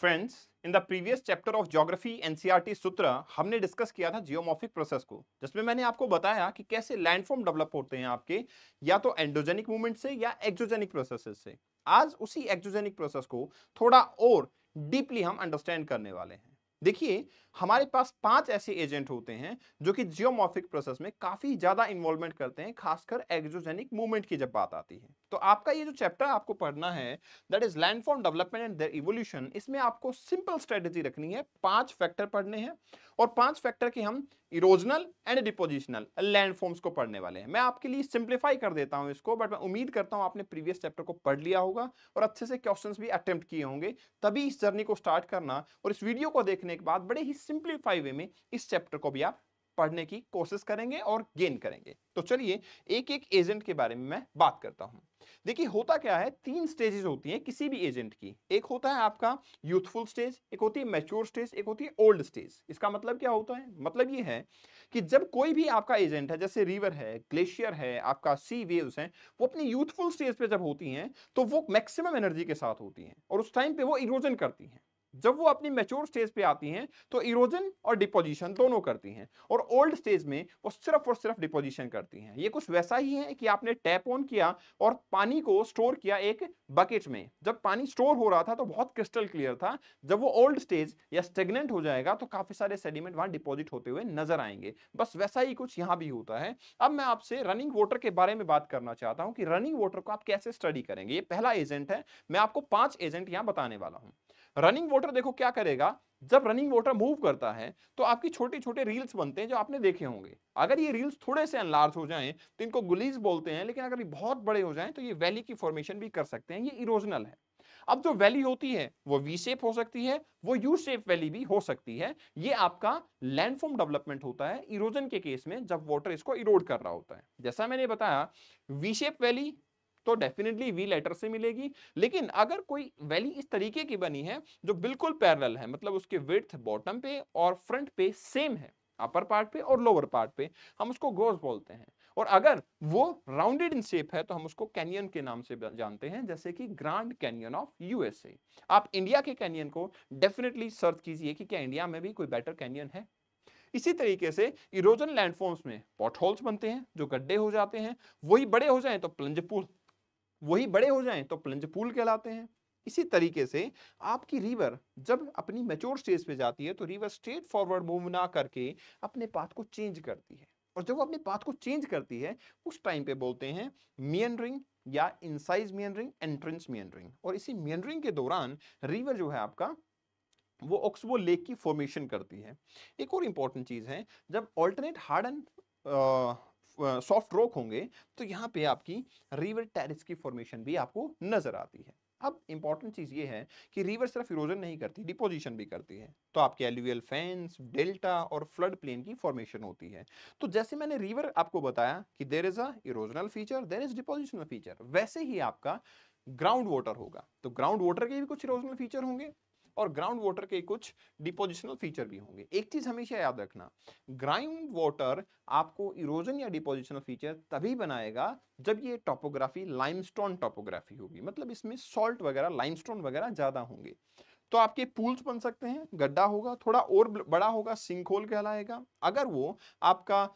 friends in the previous chapter of geography NCERT सूत्र हमने discuss किया था जियोमॉर्फिक प्रोसेस को जिसमें मैंने आपको बताया कि कैसे लैंडफॉर्म डेवलप होते हैं आपके या तो एंडोजेनिक मूवमेंट से या एक्जोजेनिक प्रोसेसेस से आज उसी एक्जोजेनिक प्रोसेस को थोड़ा और डीपली हम अंडरस्टैंड करने वाले हैं देखिए हमारे पास पांच ऐसे एजेंट होते हैं जो कि जियोमॉर्फिक प्रोसेस में काफी ज्यादा इन्वॉल्वमेंट करते हैं खासकर एक्जोजेनिक मूवमेंट की जब बात आती है तो आपका ये जो चैप्टर आपको पढ़ना है that is landform development and evolution इसमें आपको सिंपल स्ट्रेटेजी रखनी है पांच फैक्टर पढ़ने हैं और पांच फैक्टर के हम इरोजनल एंड डिपोजिशनल लैंडफॉर्म्स को पढ़ने वाले हैं मैं आपके लिए सिंप्लीफाई कर देता हूं इसको बट मैं उम्मीद करता हूं आपने प्रीवियस चैप्टर को पढ़ लिया होगा और अच्छे से क्वेश्चंस भी अटेम्प्ट किए होंगे तभी इस जर्नी को स्टार्ट करना और इस वीडियो को देखना देखने के बाद बड़े ही सिंप्लीफाई वे में इस चैप्टर को भी आप पढ़ने की कोशिश करेंगे और गेन करेंगे तो चलिए एक एक एजेंट के बारे में मैं बात करता हूं देखिए होता क्या है तीन स्टेजेस होती हैं किसी भी एजेंट की एक होता है आपका यूथफुल स्टेज एक होती है मैच्योर स्टेज एक होती है ओल्ड स्टेज इसका मतलब क्या होता है मतलब ये है कि जब कोई भी आपका एजेंट है जैसे रिवर है ग्लेशियर है आपका सी वेव्स हैं वो अपनी यूथफुल स्टेज पे जब होती हैं तो वो मैक्सिमम एनर्जी के साथ होती हैं और उस टाइम पे वो इरोजन करती हैं जब वो अपनी मेच्योर स्टेज पे आती हैं तो इरोजन और डिपोजिशन दोनों करती हैं और ओल्ड स्टेज में वो सिर्फ और सिर्फ डिपोजिशन करती हैं ये कुछ वैसा ही है कि आपने टैप ऑन किया और पानी को स्टोर किया एक बकेट में जब पानी स्टोर हो रहा था तो बहुत क्रिस्टल क्लियर था जब वो ओल्ड स्टेज या स्टेगनेंट हो जाएगा तो काफी सारे सेडिमेंट वहां डिपोजिट होते हुए नजर आएंगे बस वैसा ही कुछ यहाँ भी होता है अब मैं आपसे रनिंग वाटर के बारे में बात करना चाहता हूँ कि रनिंग वाटर को आप कैसे स्टडी करेंगे ये पहला एजेंट है मैं आपको पांच एजेंट यहाँ बताने वाला हूँ रनिंग वाटर देखो क्या करेगा जब रनिंग वाटर मूव करता है तो आपकी छोटे छोटे रील्स बनते हैं जो आपने देखे होंगे अगर ये रील्स थोड़े से अनलार्ज हो जाएं तो इनको गुलीज बोलते हैं लेकिन अगर ये बहुत बड़े हो जाएं तो ये वैली की फॉर्मेशन भी कर सकते हैं ये इरोजनल है अब जो वैली होती है वो वी शेप हो सकती है वो यू शेप वैली भी हो सकती है ये आपका लैंडफॉर्म डेवलपमेंट होता है इरोजन के केस में जब वाटर इसको इरोड कर रहा होता है जैसा मैंने बताया वी शेप वैली तो डेफिनेटली वी लेटर से मिलेगी लेकिन अगर कोई वैली इस तरीके की बनी है जो बिल्कुल पैरल है मतलब उसके विर्थ बॉटम पे और फ्रंट पे सेम है अपर पार्ट पे और लोअर पार्ट पे हम उसको गोज बोलते हैं और अगर वो राउंडेड इन शेप है तो हम उसको कैनियन के नाम से जानते हैं जैसे कि ग्रांड कैनियन ऑफ यूएसए आप इंडिया के कैनियन को डेफिनेटली सर्च कीजिए कि क्या इंडिया में भी कोई बेटर कैनियन है इसी तरीके से इरोजन लैंडफॉर्म्स में पॉटहोल्स बनते हैं जो गड्ढे हो जाते हैं वही बड़े हो जाए तो प्लंज पूल वही बड़े हो जाएं तो प्लंज पूल कहलाते हैं इसी तरीके से आपकी रिवर जब अपनी मेच्योर स्टेज पे जाती है तो रिवर स्ट्रेट फॉरवर्ड मूव ना करके अपने पाथ को चेंज करती है और जब वो अपने पाथ को चेंज करती है उस टाइम पे बोलते हैं मियनरिंग या इनसाइज मियनरिंग एंट्रेंस मियनरिंग और इसी मियनरिंग के दौरान रिवर जो है आपका वो ऑक्सबो लेक की फॉर्मेशन करती है एक और इंपॉर्टेंट चीज़ है जब alternate hard and soft rock होंगे तो यहाँ पे आपकी रिवर टेरिस की फॉर्मेशन भी आपको नजर आती है अब इंपॉर्टेंट चीज़ ये है कि रिवर सिर्फ इरोजन नहीं करती डिपोजिशन भी करती है तो आपके एल्यूवियल फैंस डेल्टा और फ्लड प्लेन की फॉर्मेशन होती है तो जैसे मैंने रिवर आपको बताया कि there is erosional feature there is depositional feature वैसे ही आपका ग्राउंड वाटर होगा तो ग्राउंड वाटर के भी कुछ इरोजनल फीचर होंगे और ग्राउंड वाटर के कुछ डिपोजिशनल फीचर भी होंगे एक चीज हमेशा याद रखना ग्राउंड वाटर आपको इरोजन या डिपोजिशनल फीचर तभी बनाएगा जब ये टॉपोग्राफी लाइमस्टोन टॉपोग्राफी होगी मतलब इसमें सॉल्ट वगैरह लाइमस्टोन वगैरह ज्यादा होंगे तो आपके पूल्स बन सकते हैं गड्ढा होगा थोड़ा और बड़ा होगा सिंक होल कहलाएगा अगर वो आपका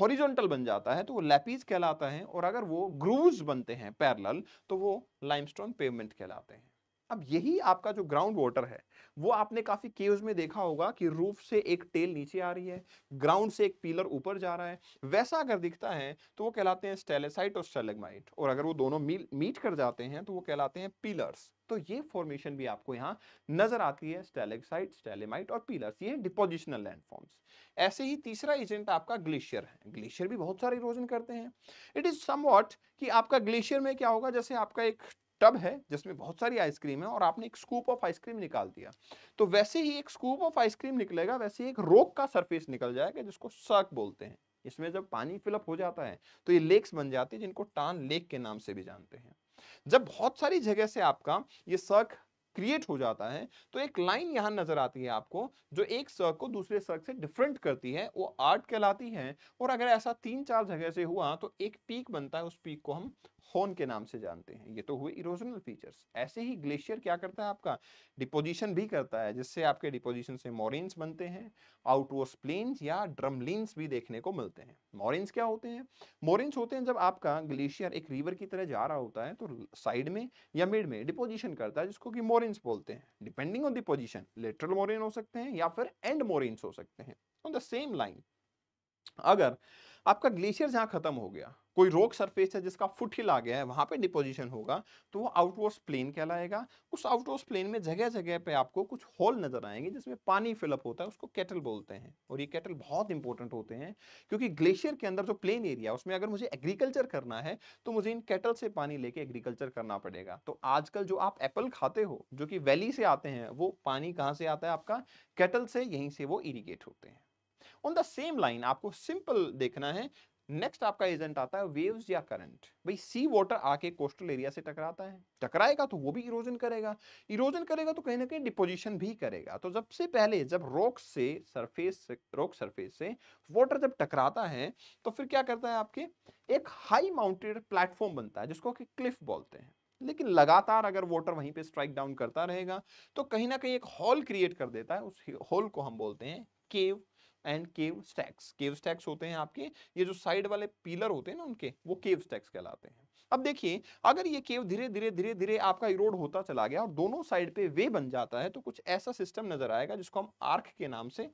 हॉरिजॉन्टल बन जाता है तो वो लैपीज कहलाता है और अगर वो ग्रूव्स बनते हैं पैरल तो वो लाइमस्टोन पेमेंट कहलाते हैं अब यही आपका जो ग्राउंड वाटर है वो आपने काफ़ी केव्स में देखा होगा कि रूफ से एक टेल नीचे आ रही है ग्राउंड से एक पीलर ऊपर जा रहा है वैसा अगर दिखता है तो वो कहलाते हैं स्टेलेसाइट और स्टेलेगमाइट और अगर वो दोनों मील मीट कर जाते हैं तो वो कहलाते हैं पीलर्स तो ये फॉर्मेशन भी आपको यहाँ नजर आती है स्टेलेक्साइट स्टेलेमाइट और पीलर्स ये डिपोजिशनल लैंडफॉर्म्स ऐसे ही तीसरा एजेंट आपका ग्लेशियर है ग्लेशियर भी बहुत सारे इरोजन करते हैं इट इज समवॉट कि आपका ग्लेशियर में क्या होगा जैसे आपका एक टब है जिसमें बहुत सारी आइसक्रीम है और आपने एक स्कूप ऑफ आइसक्रीम निकाल दिया तो वैसे ही एक स्कूप ऑफ आइसक्रीम निकलेगा वैसे ही एक रोक का सरफेस निकल जाएगा जिसको सर्क बोलते हैं इसमें जब पानी फिलअप हो जाता है तो ये लेक्स बन जाती है जिनको टान लेक के नाम से भी जानते हैं जब बहुत सारी जगह से आपका ये सर्क क्रिएट हो जाता है तो एक लाइन यहाँ नजर आती है आपको जो एक सर्क को दूसरे सर्क से डिफरेंट करती है वो आर्ट कहलाती है और अगर ऐसा तीन चार जगह से हुआ तो एक पीक बनता है उस पीक को हम होन के नाम से जानते हैं ये तो हुए इरोजनल फीचर्स ऐसे ही ग्लेशियर क्या करता है आपका डिपोजिशन भी करता है जिससे आपके डिपोजिशन से मोरिन्स बनते हैं आउटवर्स प्लेन्स या ड्रमलिन्स भी देखने को मिलते हैं मोरिन्स क्या होते हैं मोरिन्स होते हैं जब आपका ग्लेशियर एक रिवर की तरह जा रहा होता है तो साइड में या मिड में डिपोजिशन करता है जिसको कि मोरिन मोरेंस बोलते हैं depending on the position lateral moraine हो सकते हैं या फिर एंड मोरेन्स हो सकते हैं ऑन द सेम लाइन अगर आपका ग्लेशियर जहाँ खत्म हो गया कोई रोक सरफेस है जिसका फुट हिल आ गया है वहाँ पे डिपोजिशन होगा तो वो आउटवर्स प्लेन कहलाएगा उस आउटवर्स प्लेन में जगह जगह पे आपको कुछ होल नजर आएंगे जिसमें पानी फिलअप होता है उसको कैटल बोलते हैं और ये कैटल बहुत इंपॉर्टेंट होते हैं क्योंकि ग्लेशियर के अंदर जो प्लेन एरिया है उसमें अगर मुझे एग्रीकल्चर करना है तो मुझे इन कैटल से पानी लेके एग्रीकल्चर करना पड़ेगा तो आजकल जो आप एप्पल खाते हो जो कि वैली से आते हैं वो पानी कहाँ से आता है आपका कैटल से यहीं से वो इरीगेट होते हैं ऑन द सेम लाइन आपको सिंपल देखना है नेक्स्ट आपका एजेंट आता है वेव्स या करंट भाई सी वाटर आके कोस्टल एरिया से टकराता है टकराएगा तो वो भी इरोजन करेगा इरोजन करेगा तो कहीं ना कहीं डिपोजिशन भी करेगा तो जब से पहले जब रॉक से सरफेस से रॉक सरफेस से वाटर जब टकराता है तो फिर क्या करता है आपके एक हाई माउंटेड प्लेटफॉर्म बनता है जिसको कि क्लिफ बोलते हैं लेकिन लगातार अगर वाटर वहीं पे स्ट्राइक डाउन करता रहेगा तो कहीं ना कहीं एक हॉल क्रिएट कर देता है उस हॉल को हम बोलते हैं cave and cave stacks cave stacks होते हैं आपके ये जो साइड वाले पिलर होते हैं ना उनके वो केव स्टैक्स कहलाते हैं अब देखिए अगर ये केव धीरे धीरे धीरे धीरे आपका इरोड होता चला गया और दोनों साइड पे वे बन जाता है तो कुछ ऐसा सिस्टम नजर आएगा जिसको हम आर्क के नाम से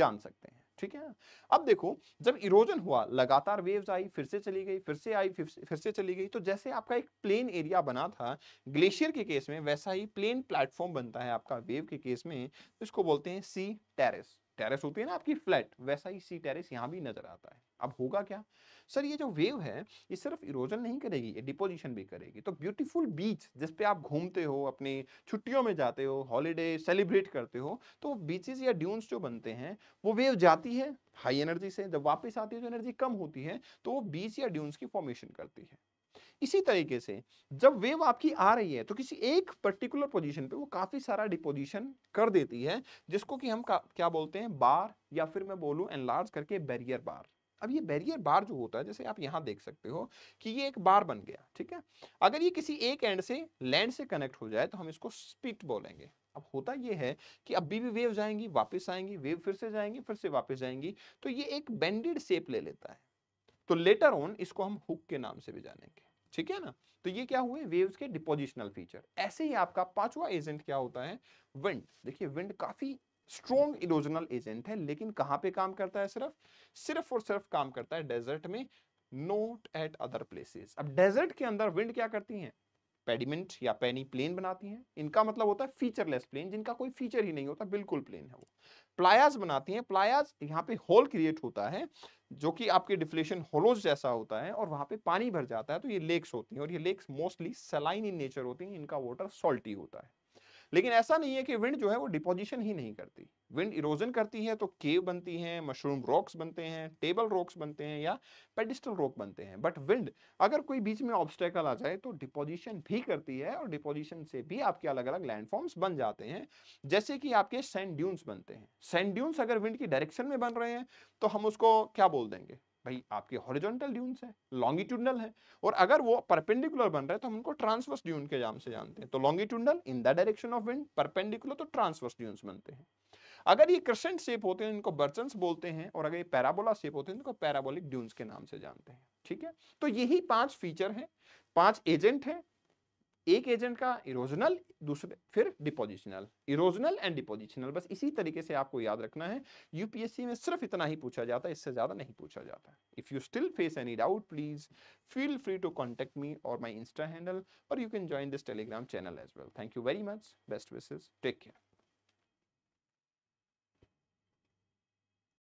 जान सकते हैं ठीक है अब देखो जब इरोजन हुआ लगातार वेव्स आई फिर से चली गई फिर से आई फिर से चली गई तो जैसे आपका एक प्लेन एरिया बना था ग्लेशियर के केस में वैसा ही प्लेन प्लेटफॉर्म बनता है आपका वेव के केस में इसको बोलते हैं सी टेरेस टेरेस होती है ना आपकी फ्लैट वैसा ही सी टेरेस यहाँ भी नजर आता है अब होगा क्या सर ये जो वेव है ये सिर्फ इरोजन नहीं करेगी ये डिपोजिशन भी करेगी तो ब्यूटीफुल बीच जिस पे आप घूमते हो अपनी छुट्टियों में जाते हो हॉलीडे सेलिब्रेट करते हो तो बीचेस या ड्यून्स जो बनते हैं वो वेव जाती है हाई एनर्जी से जब वापस आती है तो एनर्जी कम होती है तो वो बीच या ड्यून्स की फॉर्मेशन करती है इसी तरीके से जब वेव आपकी आ रही है तो किसी एक पर्टिकुलर पोजीशन पे वो काफ़ी सारा डिपोजिशन कर देती है जिसको कि हम क्या बोलते हैं बार या फिर मैं बोलूं एनलार्ज करके बैरियर बार अब ये बैरियर बार जो होता है जैसे आप यहाँ देख सकते हो कि ये एक बार बन गया ठीक है अगर ये किसी एक एंड से लैंड से कनेक्ट हो जाए तो हम इसको स्पिट बोलेंगे अब होता ये है कि अभी भी वेव जाएंगी वापस आएंगी वेव फिर से जाएंगी फिर से वापस जाएंगी तो ये एक बेंडेड शेप ले लेता है तो लेटर ऑन इसको हम हुक के नाम से भी जानेंगे ठीक है ना तो ये क्या हुए वेव्स के डिपोजिशनल फीचर ऐसे ही आपका पांचवा एजेंट क्या होता है विंड देखिए विंड काफी स्ट्रॉन्ग इरोजनल एजेंट है लेकिन कहाँ पे काम करता है सिर्फ सिर्फ और सिर्फ काम करता है डेजर्ट में नोट एट अदर प्लेसेस अब डेजर्ट के अंदर विंड क्या करती है पेडिमेंट या पेनी प्लेन बनाती हैं इनका मतलब होता है फीचरलेस प्लेन जिनका कोई फीचर ही नहीं होता बिल्कुल प्लेन है वो प्लायाज बनाती हैं प्लायाज यहाँ पे होल क्रिएट होता है जो कि आपके डिफ्लेशन होलोज जैसा होता है और वहाँ पे पानी भर जाता है तो ये लेक्स होती हैं और ये lakes mostly saline in nature होती हैं इनका वाटर सॉल्टी होता है लेकिन ऐसा नहीं है कि विंड जो है वो डिपोजिशन ही नहीं करती विंड इरोजन करती है तो केव बनती हैं मशरूम रॉक्स बनते हैं टेबल रॉक्स बनते हैं या पेडिस्टल रॉक बनते हैं बट विंड अगर कोई बीच में ऑब्स्टेकल आ जाए तो डिपोजिशन भी करती है और डिपोजिशन से भी आपके अलग अलग लैंडफॉर्म्स बन जाते हैं जैसे कि आपके सैंड ड्यून्स बनते हैं सैंड ड्यून्स अगर विंड की डायरेक्शन में बन रहे हैं तो हम उसको क्या बोल देंगे भाई आपके हॉरिजॉन्टल ड्यून्स हैं लॉन्गिट्यूडनल हैं और अगर वो परपेंडिकुलर बन रहे हैं तो हम उनको ट्रांसवर्स ड्यून के नाम से जानते हैं तो longitudinal in the direction of wind perpendicular तो ट्रांसवर्स ड्यून्स बनते हैं अगर ये क्रेसेंट शेप होते हैं इनको बर्चन्स बोलते हैं और अगर ये पैराबोला शेप होते हैं तो इनको पैराबोलिक ड्यून्स के नाम से जानते हैं ठीक है तो यही पांच फीचर हैं पांच एजेंट हैं एक एजेंट का इरोजनल दूसरे फिर डिपोजिशनल इरोजनल एंड डिपोजिशनल बस इसी तरीके से आपको याद रखना है यूपीएससी में सिर्फ इतना ही पूछा जाता है इससे ज़्यादा नहीं पूछा जाता if you still face any doubt please feel free to contact me और माई इंस्टा हैंडल और you can join this Telegram channel as well thank you very much best wishes take care